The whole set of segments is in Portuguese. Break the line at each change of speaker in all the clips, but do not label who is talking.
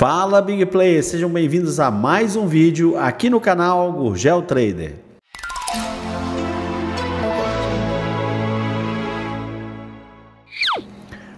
Fala Big Player, sejam bem-vindos a mais um vídeo aqui no canal Gurgel Trader.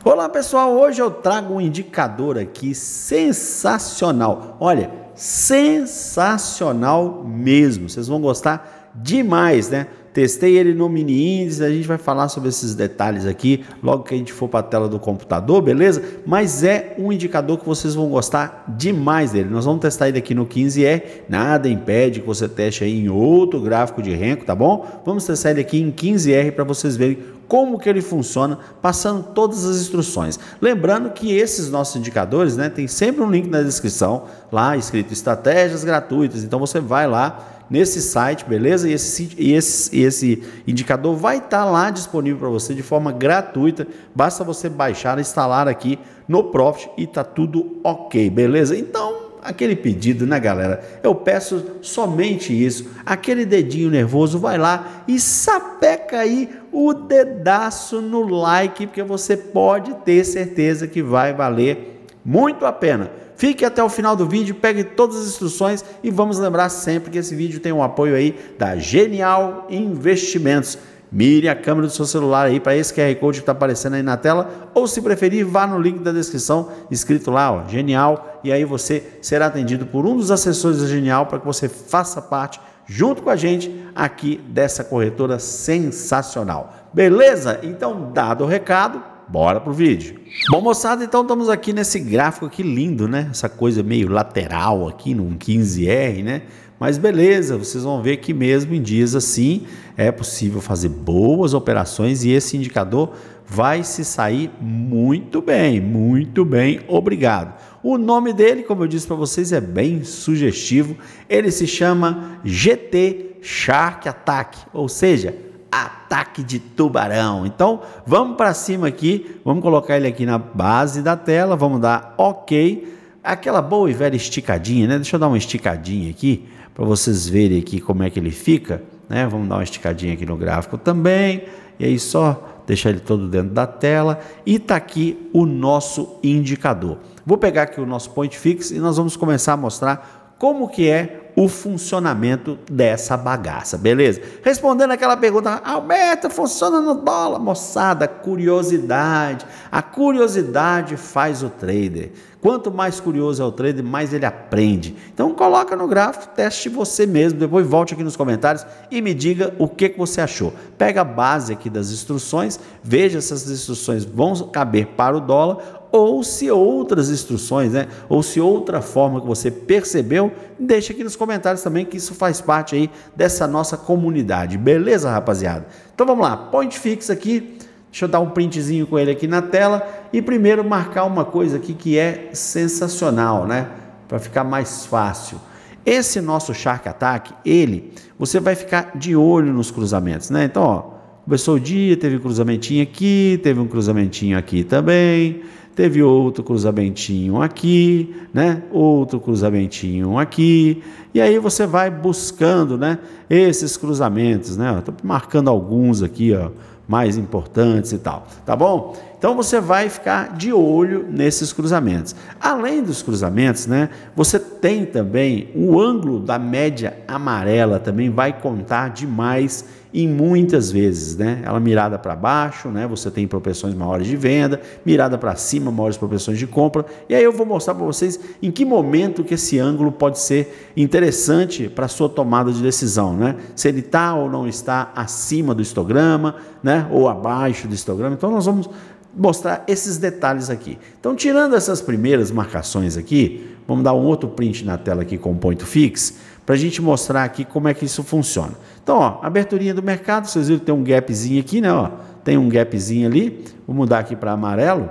Olá pessoal, hoje eu trago um indicador aqui sensacional. Olha, sensacional mesmo. Vocês vão gostar demais, né? Testei ele no mini índice, a gente vai falar sobre esses detalhes aqui logo que a gente for para a tela do computador, beleza? Mas é um indicador que vocês vão gostar demais dele. Nós vamos testar ele aqui no 15E, é nada impede que você teste aí em outro gráfico de renco, tá bom? Vamos testar ele aqui em 15R para vocês verem como que ele funciona, passando todas as instruções. Lembrando que esses nossos indicadores, né, tem sempre um link na descrição, lá escrito estratégias gratuitas. Então você vai lá, nesse site, beleza? E esse, e esse, esse indicador vai estar tá lá disponível para você de forma gratuita. Basta você baixar, instalar aqui no Profit e tá tudo ok, beleza? Então, aquele pedido, né, galera? Eu peço somente isso. Aquele dedinho nervoso vai lá e sapeca aí o dedaço no like, porque você pode ter certeza que vai valer muito a pena. Fique até o final do vídeo, pegue todas as instruções e vamos lembrar sempre que esse vídeo tem um apoio aí da Genial Investimentos. Mire a câmera do seu celular aí para esse QR Code que está aparecendo aí na tela, ou se preferir, vá no link da descrição escrito lá, ó, Genial, e aí você será atendido por um dos assessores da Genial para que você faça parte junto com a gente aqui dessa corretora sensacional. Beleza? Então, dado o recado, Bora pro vídeo. Bom, moçada, então estamos aqui nesse gráfico aqui lindo, né? Essa coisa meio lateral aqui, num 15R, né? Mas beleza, vocês vão ver que mesmo em dias assim é possível fazer boas operações e esse indicador vai se sair muito bem, muito bem, obrigado. O nome dele, como eu disse para vocês, é bem sugestivo. Ele se chama GT Shark Attack, ou seja, ataque de tubarão. Então, vamos para cima aqui, vamos colocar ele aqui na base da tela, vamos dar OK. Aquela boa e velha esticadinha, né? Deixa eu dar uma esticadinha aqui para vocês verem aqui como é que ele fica, né? Vamos dar uma esticadinha aqui no gráfico também. E aí só deixar ele todo dentro da tela e tá aqui o nosso indicador. Vou pegar aqui o nosso point fix e nós vamos começar a mostrar como que é o funcionamento dessa bagaça, beleza? Respondendo aquela pergunta, Alberto, funciona no dólar, moçada, curiosidade. A curiosidade faz o trader. Quanto mais curioso é o trader, mais ele aprende. Então coloca no gráfico, teste você mesmo, depois volte aqui nos comentários e me diga o que, que você achou. Pega a base aqui das instruções, veja se essas instruções vão caber para o dólar ou se outras instruções, né? Ou se outra forma que você percebeu, deixa aqui nos comentários também que isso faz parte aí dessa nossa comunidade. Beleza, rapaziada? Então vamos lá, point fix aqui. Deixa eu dar um printzinho com ele aqui na tela e primeiro marcar uma coisa aqui que é sensacional, né? Para ficar mais fácil. Esse nosso Shark Attack, ele, você vai ficar de olho nos cruzamentos, né? Então, ó, começou o dia, teve um cruzamentinho aqui, teve um cruzamentinho aqui também, teve outro cruzamentinho aqui, né? Outro cruzamentinho aqui. E aí você vai buscando, né, esses cruzamentos, né? Estou marcando alguns aqui, ó, mais importantes e tal, tá bom? Então você vai ficar de olho nesses cruzamentos. Além dos cruzamentos, né, você tem também o ângulo da média amarela também vai contar demais em muitas vezes, né? Ela mirada para baixo, né? Você tem propensões maiores de venda, mirada para cima, maiores propensões de compra. E aí eu vou mostrar para vocês em que momento que esse ângulo pode ser interessante para sua tomada de decisão, né? Se ele está ou não está acima do histograma, né? né? ou abaixo do histograma. Então, nós vamos mostrar esses detalhes aqui. Então, tirando essas primeiras marcações aqui, vamos dar um outro print na tela aqui com ponto fixo para a gente mostrar aqui como é que isso funciona. Então, ó, aberturinha do mercado, vocês viram que tem um gapzinho aqui, né? Ó, tem um gapzinho ali, vou mudar aqui para amarelo,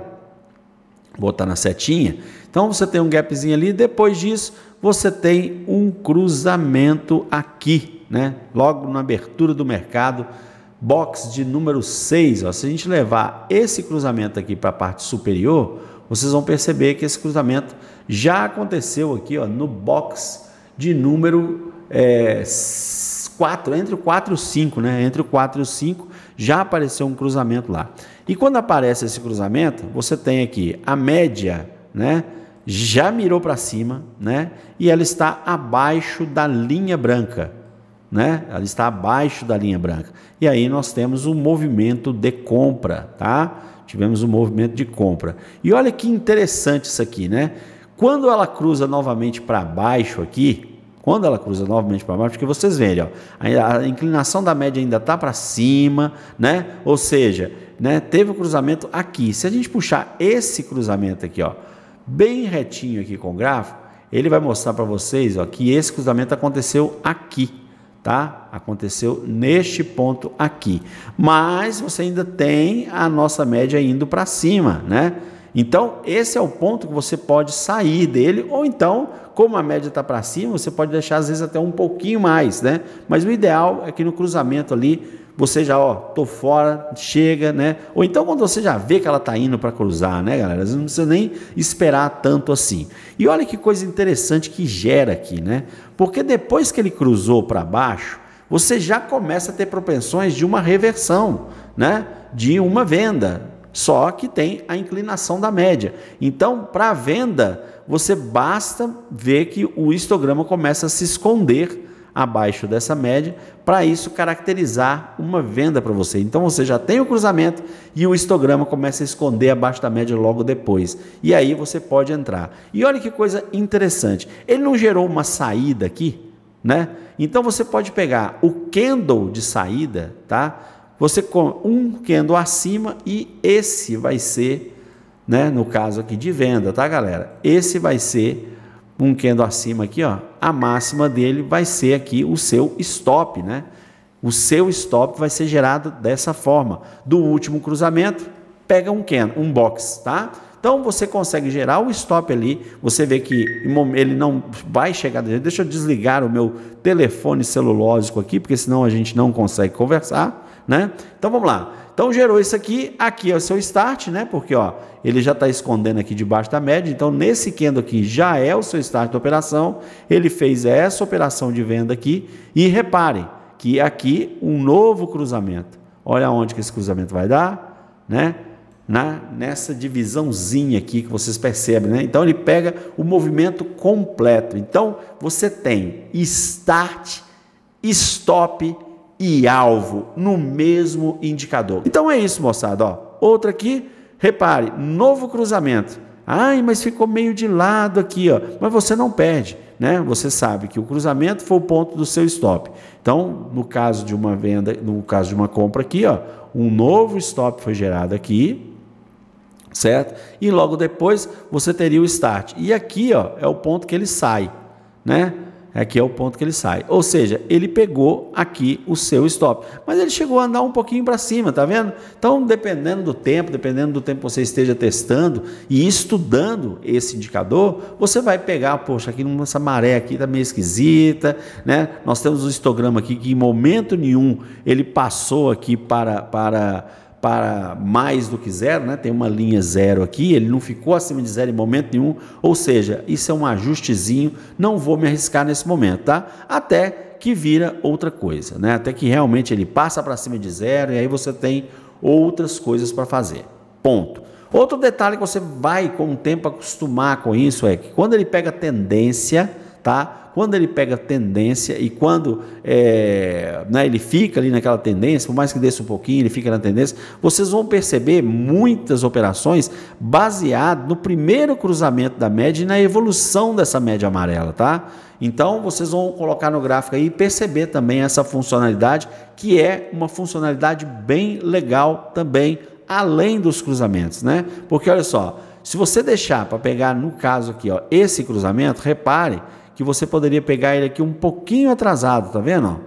botar na setinha. Então, você tem um gapzinho ali, depois disso, você tem um cruzamento aqui, né? Logo na abertura do mercado, box de número 6, ó, se a gente levar esse cruzamento aqui para a parte superior, vocês vão perceber que esse cruzamento já aconteceu aqui ó, no box de número é, 4, entre o 4 e o 5, né? Entre o 4 e o 5 já apareceu um cruzamento lá. E quando aparece esse cruzamento, você tem aqui a média, né? Já mirou para cima, né? E ela está abaixo da linha branca né? Ela está abaixo da linha branca. E aí nós temos um movimento de compra, tá? Tivemos um movimento de compra. E olha que interessante isso aqui, né? Quando ela cruza novamente para baixo aqui, quando ela cruza novamente para baixo, porque vocês veem, ó, a inclinação da média ainda está para cima, né? Ou seja, né, teve o um cruzamento aqui. Se a gente puxar esse cruzamento aqui, ó, bem retinho aqui com o gráfico, ele vai mostrar para vocês ó, que esse cruzamento aconteceu aqui, tá? Aconteceu neste ponto aqui. Mas você ainda tem a nossa média indo para cima, né? Então, esse é o ponto que você pode sair dele, ou então, como a média está para cima, você pode deixar às vezes até um pouquinho mais, né? Mas o ideal é que no cruzamento ali você já, ó, tô fora, chega, né? Ou então quando você já vê que ela tá indo para cruzar, né, galera? Você não precisa nem esperar tanto assim. E olha que coisa interessante que gera aqui, né? Porque depois que ele cruzou para baixo, você já começa a ter propensões de uma reversão, né? De uma venda, só que tem a inclinação da média. Então, para venda, você basta ver que o histograma começa a se esconder abaixo dessa média, para isso caracterizar uma venda para você. Então você já tem o cruzamento e o histograma começa a esconder abaixo da média logo depois. E aí você pode entrar. E olha que coisa interessante. Ele não gerou uma saída aqui, né? Então você pode pegar o candle de saída, tá? Você com um candle acima e esse vai ser, né, no caso aqui de venda, tá, galera? Esse vai ser um candle acima aqui, ó, a máxima dele vai ser aqui o seu stop, né? O seu stop vai ser gerado dessa forma. Do último cruzamento, pega um candle, um box, tá? Então você consegue gerar o stop ali. Você vê que ele não vai chegar. Deixa eu desligar o meu telefone celulósico aqui, porque senão a gente não consegue conversar né? Então vamos lá. Então gerou isso aqui, aqui é o seu start, né? Porque ó, ele já está escondendo aqui debaixo da média. Então nesse candle aqui já é o seu start da operação. Ele fez essa operação de venda aqui e reparem que aqui um novo cruzamento. Olha onde que esse cruzamento vai dar, né? Na, nessa divisãozinha aqui que vocês percebem, né? Então ele pega o movimento completo. Então você tem start, stop e alvo no mesmo indicador. Então é isso, moçada. Ó. Outra aqui, repare, novo cruzamento. Ai, mas ficou meio de lado aqui, ó. Mas você não perde, né? Você sabe que o cruzamento foi o ponto do seu stop. Então, no caso de uma venda, no caso de uma compra aqui, ó, um novo stop foi gerado aqui, certo? E logo depois você teria o start. E aqui, ó, é o ponto que ele sai, né? Aqui é, é o ponto que ele sai. Ou seja, ele pegou aqui o seu stop. Mas ele chegou a andar um pouquinho para cima, tá vendo? Então, dependendo do tempo, dependendo do tempo que você esteja testando e estudando esse indicador, você vai pegar, poxa, aqui nessa maré aqui tá meio esquisita, né? Nós temos um histograma aqui que em momento nenhum ele passou aqui para para para mais do que zero, né? tem uma linha zero aqui, ele não ficou acima de zero em momento nenhum, ou seja, isso é um ajustezinho, não vou me arriscar nesse momento, tá? Até que vira outra coisa, né? até que realmente ele passa para cima de zero e aí você tem outras coisas para fazer, ponto. Outro detalhe que você vai com o tempo acostumar com isso é que quando ele pega tendência, tá? Quando ele pega tendência e quando é, né, ele fica ali naquela tendência, por mais que desça um pouquinho, ele fica na tendência, vocês vão perceber muitas operações baseadas no primeiro cruzamento da média e na evolução dessa média amarela, tá? Então vocês vão colocar no gráfico aí e perceber também essa funcionalidade, que é uma funcionalidade bem legal também, além dos cruzamentos, né? Porque olha só, se você deixar para pegar no caso aqui, ó, esse cruzamento, repare que você poderia pegar ele aqui um pouquinho atrasado, tá vendo?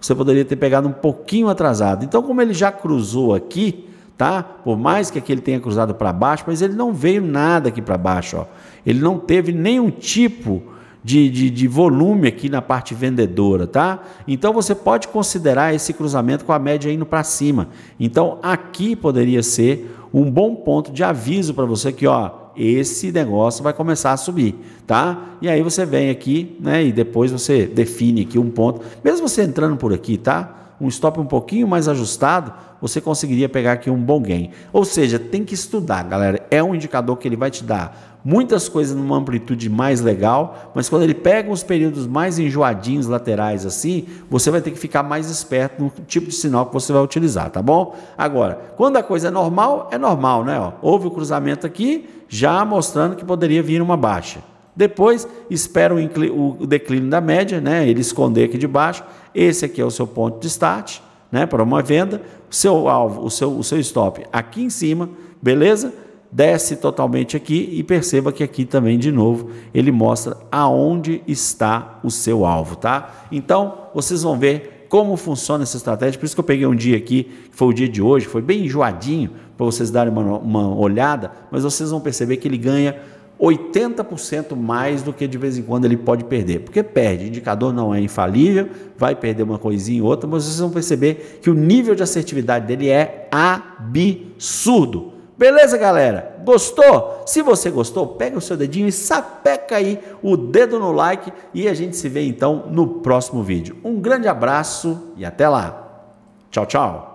Você poderia ter pegado um pouquinho atrasado. Então, como ele já cruzou aqui, tá? Por mais que aqui ele tenha cruzado para baixo, mas ele não veio nada aqui para baixo, ó. Ele não teve nenhum tipo de, de, de, volume aqui na parte vendedora, tá? Então você pode considerar esse cruzamento com a média indo para cima. Então aqui poderia ser um bom ponto de aviso para você que, ó, esse negócio vai começar a subir, tá? E aí você vem aqui, né? E depois você define aqui um ponto, mesmo você entrando por aqui, tá? um stop um pouquinho mais ajustado, você conseguiria pegar aqui um bom gain. Ou seja, tem que estudar, galera. É um indicador que ele vai te dar muitas coisas numa amplitude mais legal, mas quando ele pega uns períodos mais enjoadinhos laterais assim, você vai ter que ficar mais esperto no tipo de sinal que você vai utilizar, tá bom? Agora, quando a coisa é normal, é normal, né? Ó, houve o cruzamento aqui, já mostrando que poderia vir uma baixa. Depois espera o, declínio da média, né? ele esconder aqui de baixo. Esse aqui é o seu ponto de start né? para uma venda. O seu alvo, o seu, o seu stop aqui em cima, beleza? Desce totalmente aqui e perceba que aqui também, de novo, ele mostra aonde está o seu alvo, tá? Então, vocês vão ver como funciona essa estratégia. Por isso que eu peguei um dia aqui, que foi o dia de hoje, foi bem enjoadinho para vocês darem uma, uma olhada, mas vocês vão perceber que ele ganha 80% mais do que de vez em quando ele pode perder. Porque perde, o indicador não é infalível, vai perder uma coisinha ou outra, mas vocês vão perceber que o nível de assertividade dele é absurdo. Beleza, galera? Gostou? Se você gostou, pega o seu dedinho e sapeca aí o dedo no like e a gente se vê então no próximo vídeo. Um grande abraço e até lá. Tchau, tchau.